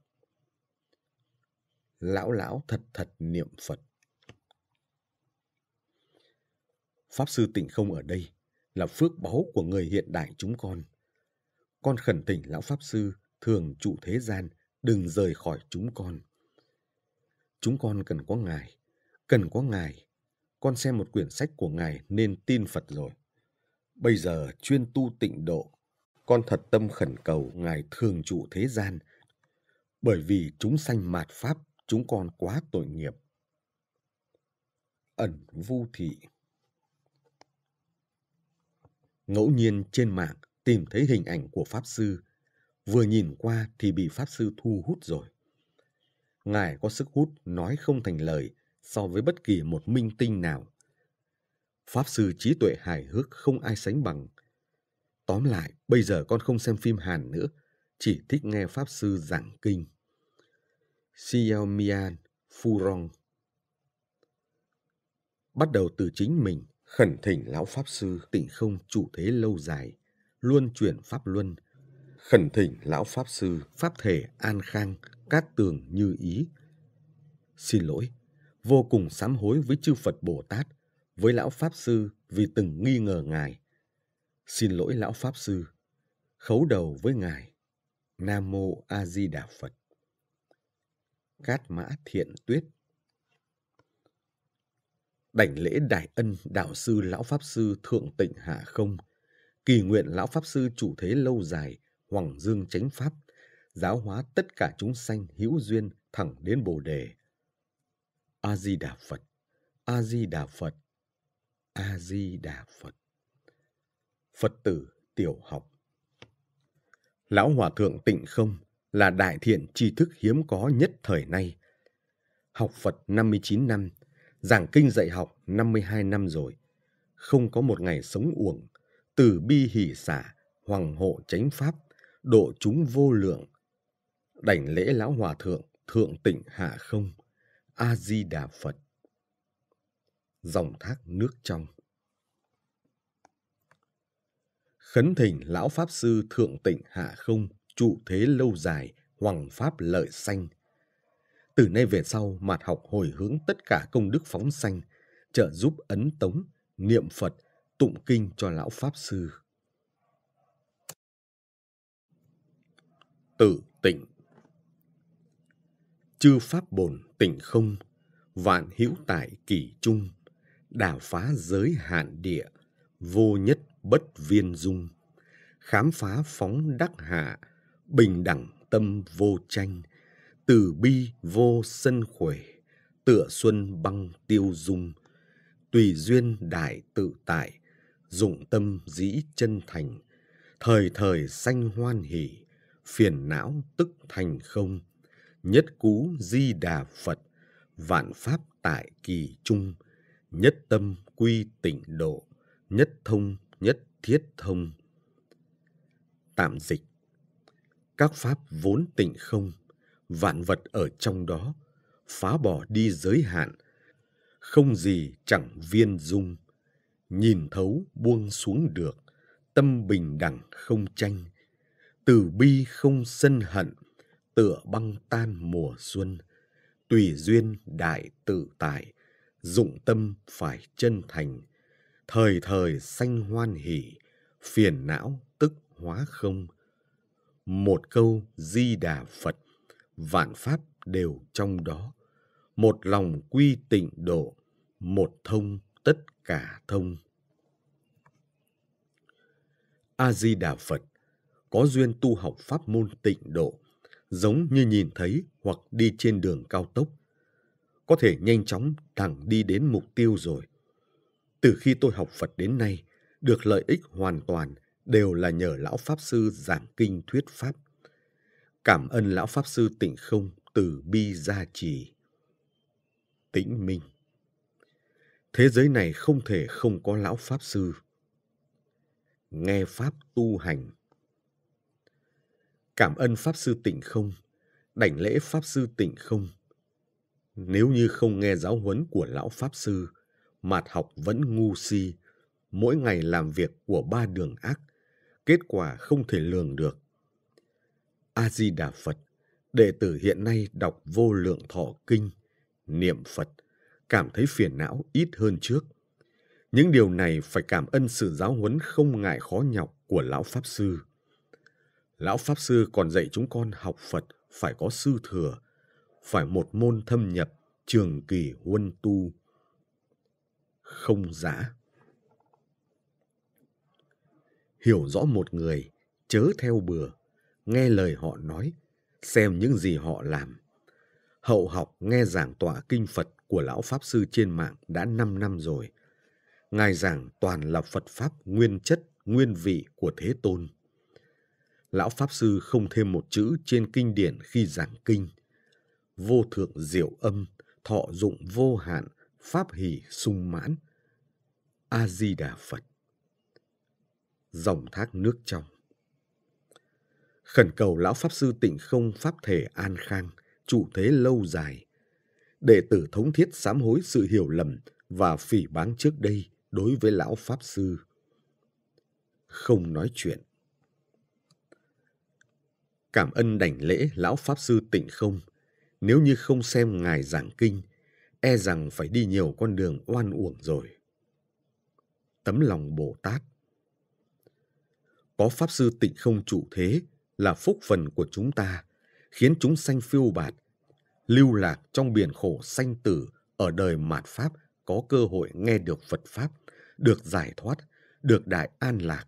Lão lão thật thật niệm Phật. Pháp sư Tịnh Không ở đây là phước báu của người hiện đại chúng con. Con khẩn thỉnh lão pháp sư thường trụ thế gian đừng rời khỏi chúng con. Chúng con cần có Ngài, cần có Ngài. Con xem một quyển sách của Ngài nên tin Phật rồi. Bây giờ chuyên tu tịnh độ, con thật tâm khẩn cầu Ngài thường trụ thế gian, bởi vì chúng sanh mạt Pháp, chúng con quá tội nghiệp. Ẩn Vu Thị Ngẫu nhiên trên mạng tìm thấy hình ảnh của Pháp Sư vừa nhìn qua thì bị pháp sư thu hút rồi. Ngài có sức hút nói không thành lời so với bất kỳ một minh tinh nào. Pháp sư trí tuệ hài hước không ai sánh bằng. Tóm lại, bây giờ con không xem phim Hàn nữa, chỉ thích nghe Pháp sư giảng kinh. Xiao Mian Furong Bắt đầu từ chính mình, khẩn thỉnh Lão Pháp Sư tỉnh không chủ thế lâu dài, luôn chuyển Pháp Luân, khẩn thỉnh lão pháp sư pháp thể an khang cát tường như ý xin lỗi vô cùng sám hối với chư phật bồ tát với lão pháp sư vì từng nghi ngờ ngài xin lỗi lão pháp sư khấu đầu với ngài nam mô a di đà phật cát mã thiện tuyết đảnh lễ đại ân đạo sư lão pháp sư thượng tịnh hạ không kỳ nguyện lão pháp sư chủ thế lâu dài Hoàng Dương chánh pháp, giáo hóa tất cả chúng sanh hữu duyên thẳng đến Bồ đề. A Di Đà Phật, A Di Đà Phật, A Di Đà Phật. Phật tử tiểu học. Lão Hòa thượng Tịnh Không là đại thiện tri thức hiếm có nhất thời nay. Học Phật 59 năm, giảng kinh dạy học 52 năm rồi, không có một ngày sống uổng, từ bi hỷ xả, hoàng hộ chánh pháp, độ chúng vô lượng. Đảnh lễ lão hòa thượng, thượng tịnh hạ không, A-di-đà Phật. Dòng thác nước trong Khấn thỉnh lão Pháp Sư Thượng Tịnh Hạ Không, trụ thế lâu dài, hoàng Pháp lợi xanh. Từ nay về sau, mặt học hồi hướng tất cả công đức phóng sanh, trợ giúp ấn tống, niệm Phật, tụng kinh cho lão Pháp Sư. tự tịnh chư pháp bồn tịnh không vạn hữu tại kỳ trung đả phá giới hạn địa vô nhất bất viên dung khám phá phóng đắc hạ bình đẳng tâm vô tranh từ bi vô sân khuể tựa xuân băng tiêu dung tùy duyên đại tự tại dụng tâm dĩ chân thành thời thời sanh hoan hỷ phiền não tức thành không nhất cú di đà phật vạn pháp tại kỳ trung nhất tâm quy tịnh độ nhất thông nhất thiết thông tạm dịch các pháp vốn tịnh không vạn vật ở trong đó phá bỏ đi giới hạn không gì chẳng viên dung nhìn thấu buông xuống được tâm bình đẳng không tranh từ bi không sân hận tựa băng tan mùa xuân tùy duyên đại tự tại dụng tâm phải chân thành thời thời sanh hoan hỷ phiền não tức hóa không một câu di đà phật vạn pháp đều trong đó một lòng quy tịnh độ một thông tất cả thông a di đà phật có duyên tu học pháp môn tịnh độ, giống như nhìn thấy hoặc đi trên đường cao tốc. Có thể nhanh chóng thẳng đi đến mục tiêu rồi. Từ khi tôi học Phật đến nay, được lợi ích hoàn toàn đều là nhờ Lão Pháp Sư giảng kinh thuyết Pháp. Cảm ơn Lão Pháp Sư tịnh không từ bi gia trì. Tĩnh minh Thế giới này không thể không có Lão Pháp Sư. Nghe Pháp tu hành Cảm ơn Pháp Sư Tịnh Không, đảnh lễ Pháp Sư Tịnh Không. Nếu như không nghe giáo huấn của Lão Pháp Sư, mạt học vẫn ngu si, mỗi ngày làm việc của ba đường ác, kết quả không thể lường được. A-di-đà Phật, đệ tử hiện nay đọc vô lượng thọ kinh, niệm Phật, cảm thấy phiền não ít hơn trước. Những điều này phải cảm ơn sự giáo huấn không ngại khó nhọc của Lão Pháp Sư. Lão Pháp Sư còn dạy chúng con học Phật phải có sư thừa, phải một môn thâm nhập, trường kỳ huân tu. Không giả Hiểu rõ một người, chớ theo bừa, nghe lời họ nói, xem những gì họ làm. Hậu học nghe giảng tọa kinh Phật của Lão Pháp Sư trên mạng đã 5 năm rồi. Ngài giảng toàn là Phật Pháp nguyên chất, nguyên vị của Thế Tôn lão pháp sư không thêm một chữ trên kinh điển khi giảng kinh. Vô thượng diệu âm, thọ dụng vô hạn, pháp hỷ sung mãn. A Di Đà Phật. Dòng thác nước trong. Khẩn cầu lão pháp sư Tịnh Không pháp thể an khang, trụ thế lâu dài. Đệ tử thống thiết sám hối sự hiểu lầm và phỉ báng trước đây đối với lão pháp sư. Không nói chuyện Cảm ơn đảnh lễ lão Pháp Sư Tịnh Không. Nếu như không xem Ngài giảng kinh, e rằng phải đi nhiều con đường oan uổng rồi. Tấm lòng Bồ Tát Có Pháp Sư Tịnh Không trụ thế là phúc phần của chúng ta, khiến chúng sanh phiêu bạt, lưu lạc trong biển khổ sanh tử ở đời mạt Pháp có cơ hội nghe được Phật Pháp, được giải thoát, được đại an lạc.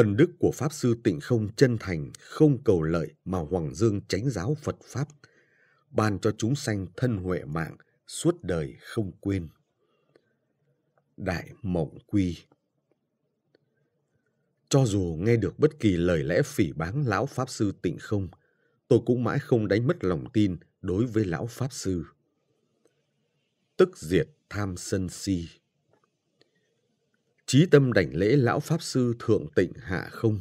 Ân đức của Pháp Sư Tịnh Không chân thành, không cầu lợi mà Hoàng Dương tránh giáo Phật Pháp, ban cho chúng sanh thân huệ mạng, suốt đời không quên. Đại Mộng Quy Cho dù nghe được bất kỳ lời lẽ phỉ báng Lão Pháp Sư Tịnh Không, tôi cũng mãi không đánh mất lòng tin đối với Lão Pháp Sư. Tức diệt tham sân si Chí tâm đảnh lễ lão Pháp Sư Thượng Tịnh Hạ Không,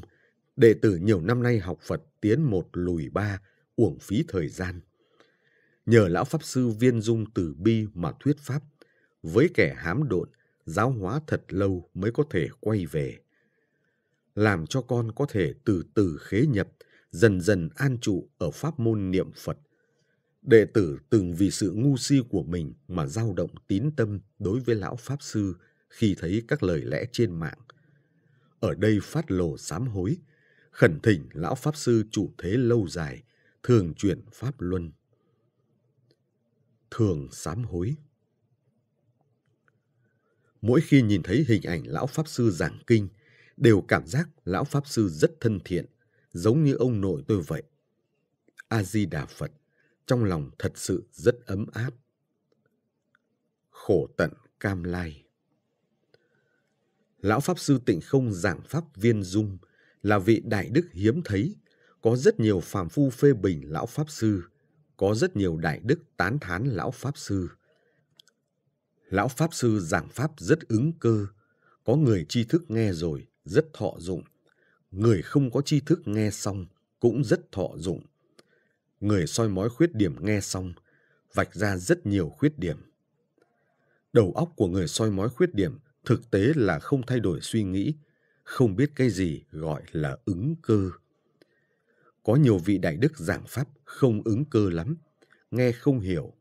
đệ tử nhiều năm nay học Phật tiến một lùi ba, uổng phí thời gian. Nhờ lão Pháp Sư viên dung từ bi mà thuyết Pháp, với kẻ hám độn, giáo hóa thật lâu mới có thể quay về. Làm cho con có thể từ từ khế nhập, dần dần an trụ ở pháp môn niệm Phật. Đệ tử từng vì sự ngu si của mình mà dao động tín tâm đối với lão Pháp Sư – khi thấy các lời lẽ trên mạng. Ở đây phát lồ sám hối, khẩn thỉnh lão Pháp Sư chủ thế lâu dài, thường chuyển Pháp Luân. Thường sám hối Mỗi khi nhìn thấy hình ảnh lão Pháp Sư giảng kinh, đều cảm giác lão Pháp Sư rất thân thiện, giống như ông nội tôi vậy. A-di-đà Phật, trong lòng thật sự rất ấm áp. Khổ tận cam lai. Lão Pháp Sư Tịnh Không giảng Pháp Viên Dung là vị đại đức hiếm thấy, có rất nhiều phàm phu phê bình Lão Pháp Sư, có rất nhiều đại đức tán thán Lão Pháp Sư. Lão Pháp Sư giảng Pháp rất ứng cơ, có người tri thức nghe rồi, rất thọ dụng. Người không có tri thức nghe xong, cũng rất thọ dụng. Người soi mói khuyết điểm nghe xong, vạch ra rất nhiều khuyết điểm. Đầu óc của người soi mói khuyết điểm thực tế là không thay đổi suy nghĩ không biết cái gì gọi là ứng cơ có nhiều vị đại đức giảng pháp không ứng cơ lắm nghe không hiểu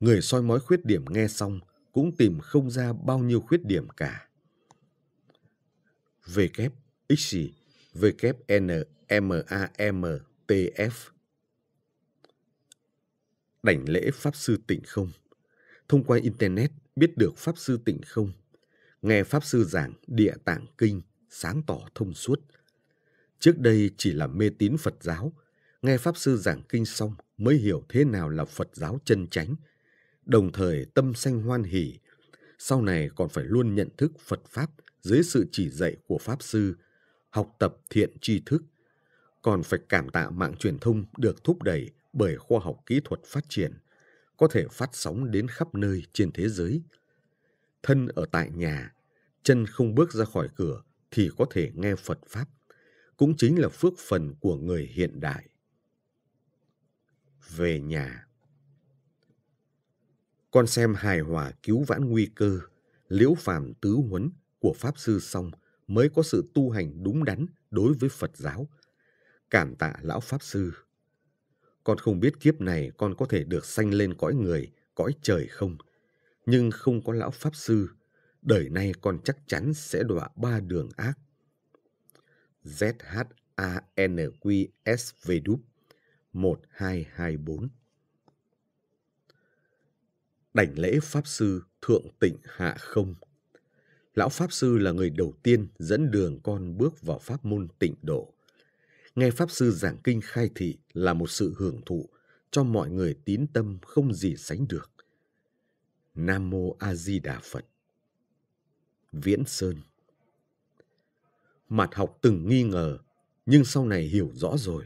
người soi mói khuyết điểm nghe xong cũng tìm không ra bao nhiêu khuyết điểm cả v v x n m m a t f đảnh lễ pháp sư tịnh không thông qua internet biết được pháp sư tịnh không nghe Pháp Sư giảng Địa Tạng Kinh sáng tỏ thông suốt. Trước đây chỉ là mê tín Phật giáo, nghe Pháp Sư giảng kinh xong mới hiểu thế nào là Phật giáo chân chánh, đồng thời tâm sanh hoan hỷ. Sau này còn phải luôn nhận thức Phật Pháp dưới sự chỉ dạy của Pháp Sư, học tập thiện tri thức, còn phải cảm tạ mạng truyền thông được thúc đẩy bởi khoa học kỹ thuật phát triển, có thể phát sóng đến khắp nơi trên thế giới – thân ở tại nhà, chân không bước ra khỏi cửa thì có thể nghe Phật Pháp, cũng chính là phước phần của người hiện đại. Về nhà Con xem hài hòa cứu vãn nguy cơ, liễu phàm tứ huấn của Pháp Sư xong mới có sự tu hành đúng đắn đối với Phật giáo. Cảm tạ Lão Pháp Sư. Con không biết kiếp này con có thể được sanh lên cõi người, cõi trời không – nhưng không có lão pháp sư, đời nay con chắc chắn sẽ đọa ba đường ác. một hai hai bốn Đảnh lễ Pháp Sư Thượng Tịnh Hạ Không Lão Pháp Sư là người đầu tiên dẫn đường con bước vào Pháp môn tịnh độ. Nghe Pháp Sư giảng kinh khai thị là một sự hưởng thụ cho mọi người tín tâm không gì sánh được. Nam Mô A Di Đà Phật Viễn Sơn Mặt học từng nghi ngờ, nhưng sau này hiểu rõ rồi.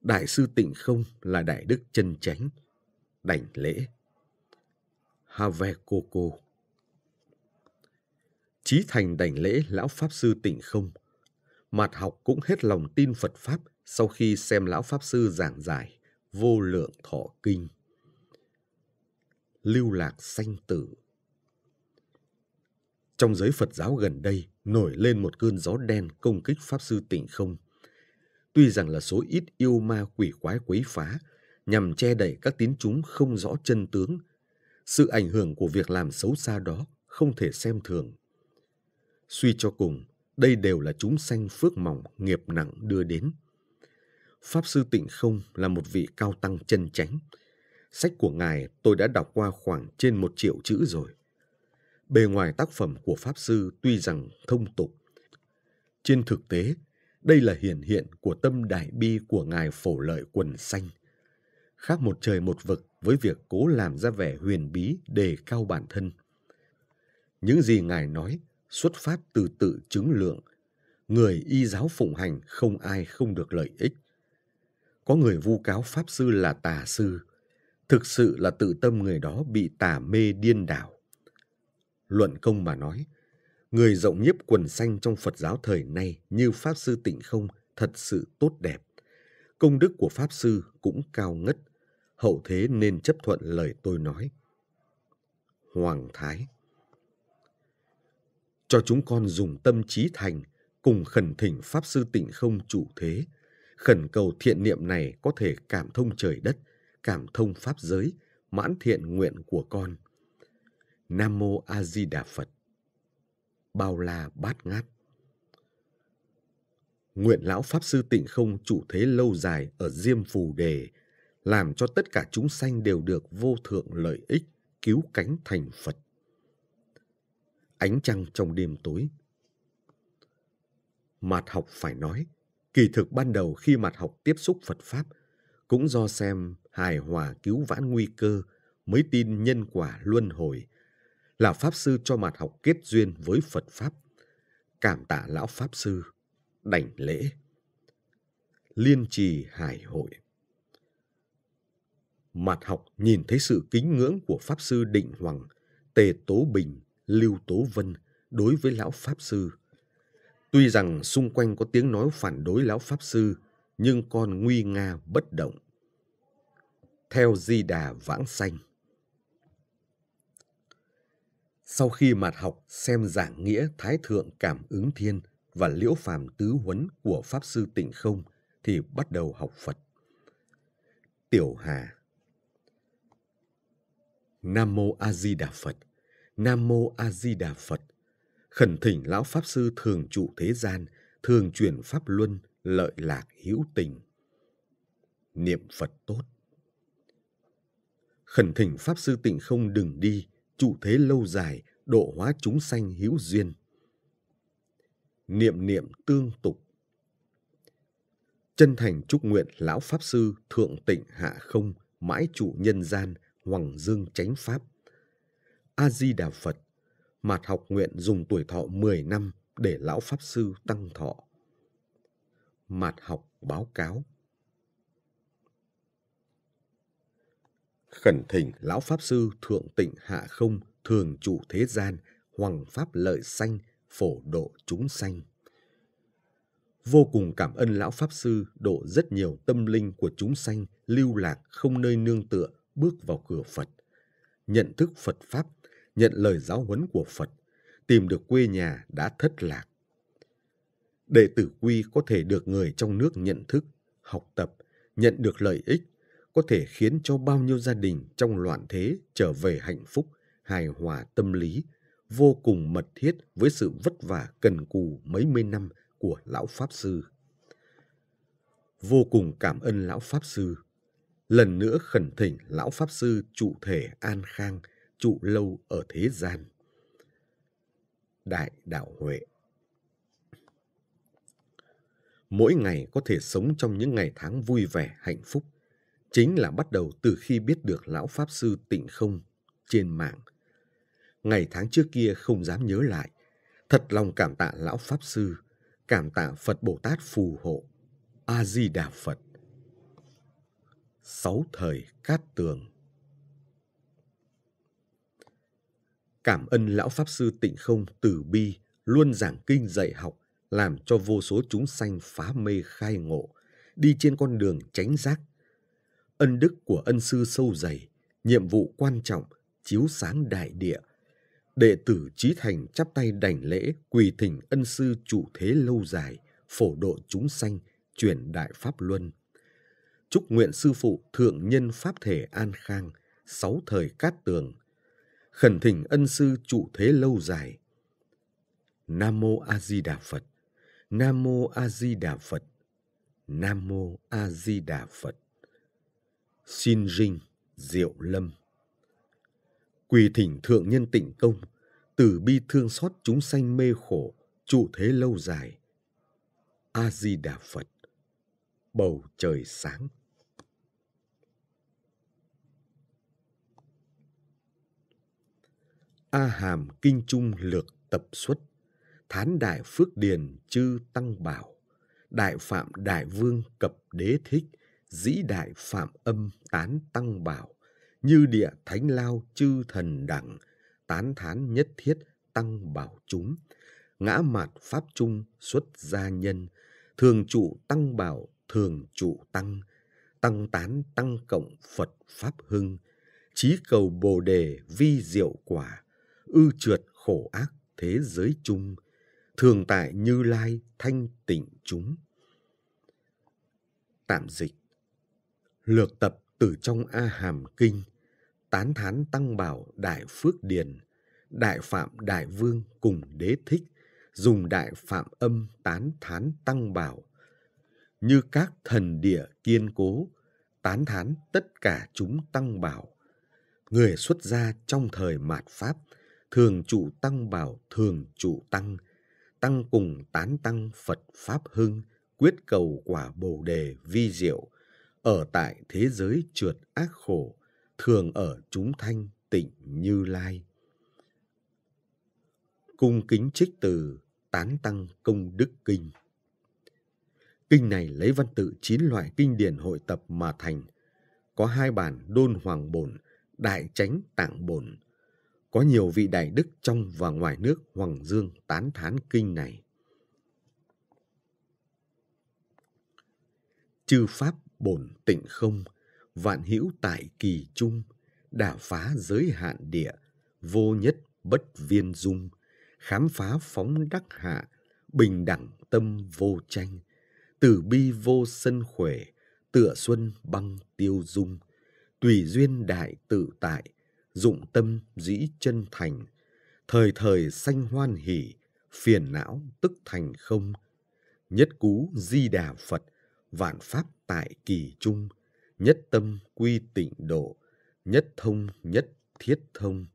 Đại sư Tịnh Không là đại đức chân chánh, đảnh lễ. Have Coco Chí thành đảnh lễ Lão Pháp Sư Tịnh Không. Mặt học cũng hết lòng tin Phật Pháp sau khi xem Lão Pháp Sư giảng giải vô lượng thọ kinh lưu lạc sanh tử. Trong giới Phật giáo gần đây nổi lên một cơn gió đen công kích Pháp Sư Tịnh Không. Tuy rằng là số ít yêu ma quỷ quái quấy phá nhằm che đậy các tín chúng không rõ chân tướng, sự ảnh hưởng của việc làm xấu xa đó không thể xem thường. Suy cho cùng, đây đều là chúng sanh phước mỏng nghiệp nặng đưa đến. Pháp Sư Tịnh Không là một vị cao tăng chân chánh, Sách của ngài tôi đã đọc qua khoảng trên một triệu chữ rồi. Bề ngoài tác phẩm của Pháp Sư tuy rằng thông tục, trên thực tế, đây là hiển hiện của tâm đại bi của ngài phổ lợi quần xanh. Khác một trời một vực với việc cố làm ra vẻ huyền bí đề cao bản thân. Những gì ngài nói xuất phát từ tự chứng lượng. Người y giáo phụng hành không ai không được lợi ích. Có người vu cáo Pháp Sư là tà sư, Thực sự là tự tâm người đó bị tà mê điên đảo. Luận công mà nói, người rộng nhiếp quần xanh trong Phật giáo thời nay như Pháp Sư Tịnh Không thật sự tốt đẹp. Công đức của Pháp Sư cũng cao ngất, hậu thế nên chấp thuận lời tôi nói. Hoàng Thái Cho chúng con dùng tâm trí thành, cùng khẩn thỉnh Pháp Sư Tịnh Không chủ thế, khẩn cầu thiện niệm này có thể cảm thông trời đất, cảm thông pháp giới, mãn thiện nguyện của con. Nam mô A Di Đà Phật. Bao la bát ngát. Nguyện lão pháp sư Tịnh Không chủ thế lâu dài ở Diêm Phù Đề, làm cho tất cả chúng sanh đều được vô thượng lợi ích, cứu cánh thành Phật. Ánh trăng trong đêm tối. Mạt học phải nói, kỳ thực ban đầu khi mạt học tiếp xúc Phật Pháp, cũng do xem hài hòa cứu vãn nguy cơ mới tin nhân quả luân hồi là pháp sư cho mặt học kết duyên với phật pháp cảm tạ lão pháp sư đảnh lễ liên trì hải hội mặt học nhìn thấy sự kính ngưỡng của pháp sư định hoàng tề tố bình lưu tố vân đối với lão pháp sư tuy rằng xung quanh có tiếng nói phản đối lão pháp sư nhưng con nguy nga bất động. Theo Di Đà Vãng Sanh Sau khi mặt học xem giảng nghĩa Thái Thượng Cảm ứng Thiên và Liễu Phàm Tứ Huấn của Pháp Sư Tịnh Không thì bắt đầu học Phật. Tiểu Hà Nam Mô A Di Đà Phật Nam Mô A Di Đà Phật khẩn thỉnh lão pháp sư thường trụ thế gian thường chuyển pháp luân lợi lạc hữu tình niệm phật tốt khẩn thỉnh pháp sư tịnh không đừng đi trụ thế lâu dài độ hóa chúng sanh hữu duyên niệm niệm tương tục chân thành chúc nguyện lão pháp sư thượng tịnh hạ không mãi trụ nhân gian hoàng dương chánh pháp a di đà phật mạt học nguyện dùng tuổi thọ 10 năm để lão pháp sư tăng thọ mạt học báo cáo. Khẩn thỉnh Lão Pháp Sư Thượng Tịnh Hạ Không Thường Chủ Thế Gian Hoàng Pháp Lợi Sanh Phổ Độ Chúng Sanh Vô cùng cảm ơn Lão Pháp Sư độ rất nhiều tâm linh của chúng sanh lưu lạc không nơi nương tựa bước vào cửa Phật. Nhận thức Phật Pháp, nhận lời giáo huấn của Phật, tìm được quê nhà đã thất lạc đệ tử quy có thể được người trong nước nhận thức học tập nhận được lợi ích có thể khiến cho bao nhiêu gia đình trong loạn thế trở về hạnh phúc hài hòa tâm lý vô cùng mật thiết với sự vất vả cần cù mấy mươi năm của lão pháp sư vô cùng cảm ơn lão pháp sư lần nữa khẩn thỉnh lão pháp sư trụ thể an khang trụ lâu ở thế gian đại đạo huệ mỗi ngày có thể sống trong những ngày tháng vui vẻ hạnh phúc chính là bắt đầu từ khi biết được lão pháp sư tịnh không trên mạng ngày tháng trước kia không dám nhớ lại thật lòng cảm tạ lão pháp sư cảm tạ phật bồ tát phù hộ a di đà phật sáu thời cát tường cảm ơn lão pháp sư tịnh không từ bi luôn giảng kinh dạy học làm cho vô số chúng sanh phá mê khai ngộ, đi trên con đường tránh giác. Ân đức của ân sư sâu dày, nhiệm vụ quan trọng, chiếu sáng đại địa. Đệ tử trí thành chắp tay đảnh lễ quỳ thỉnh ân sư trụ thế lâu dài, phổ độ chúng sanh, truyền đại pháp luân. Chúc nguyện sư phụ thượng nhân pháp thể an khang, sáu thời cát tường. Khẩn thỉnh ân sư trụ thế lâu dài. Nam mô A Di Đà Phật. Nam mô A Di Đà Phật. Nam mô A Di Đà Phật. Xin Rinh Diệu Lâm. Quỳ thỉnh thượng nhân tịnh công, từ bi thương xót chúng sanh mê khổ, trụ thế lâu dài. A Di Đà Phật. Bầu trời sáng. A Hàm Kinh Trung Lược Tập Xuất thán đại phước điền chư tăng bảo đại phạm đại vương cập đế thích dĩ đại phạm âm tán tăng bảo như địa thánh lao chư thần đẳng tán thán nhất thiết tăng bảo chúng ngã mạt pháp trung xuất gia nhân thường trụ tăng bảo thường trụ tăng tăng tán tăng cộng phật pháp hưng trí cầu bồ đề vi diệu quả ư trượt khổ ác thế giới chung thường tại như lai thanh tịnh chúng tạm dịch lược tập từ trong a hàm kinh tán thán tăng bảo đại phước điền đại phạm đại vương cùng đế thích dùng đại phạm âm tán thán tăng bảo như các thần địa kiên cố tán thán tất cả chúng tăng bảo người xuất gia trong thời mạt pháp thường trụ tăng bảo thường trụ tăng tăng cùng tán tăng Phật Pháp Hưng, quyết cầu quả bồ đề vi diệu, ở tại thế giới trượt ác khổ, thường ở chúng thanh tịnh như lai. Cung kính trích từ Tán Tăng Công Đức Kinh Kinh này lấy văn tự chín loại kinh điển hội tập mà thành, có hai bản đôn hoàng bổn, đại chánh tạng bổn, có nhiều vị đại đức trong và ngoài nước Hoàng Dương tán thán kinh này. Chư pháp bổn tịnh không, vạn hữu tại kỳ trung, đả phá giới hạn địa, vô nhất bất viên dung, khám phá phóng đắc hạ, bình đẳng tâm vô tranh, từ bi vô sân khỏe tựa xuân băng tiêu dung, tùy duyên đại tự tại, dụng tâm dĩ chân thành thời thời sanh hoan hỷ phiền não tức thành không nhất cú di đà phật vạn pháp tại kỳ trung nhất tâm quy tịnh độ nhất thông nhất thiết thông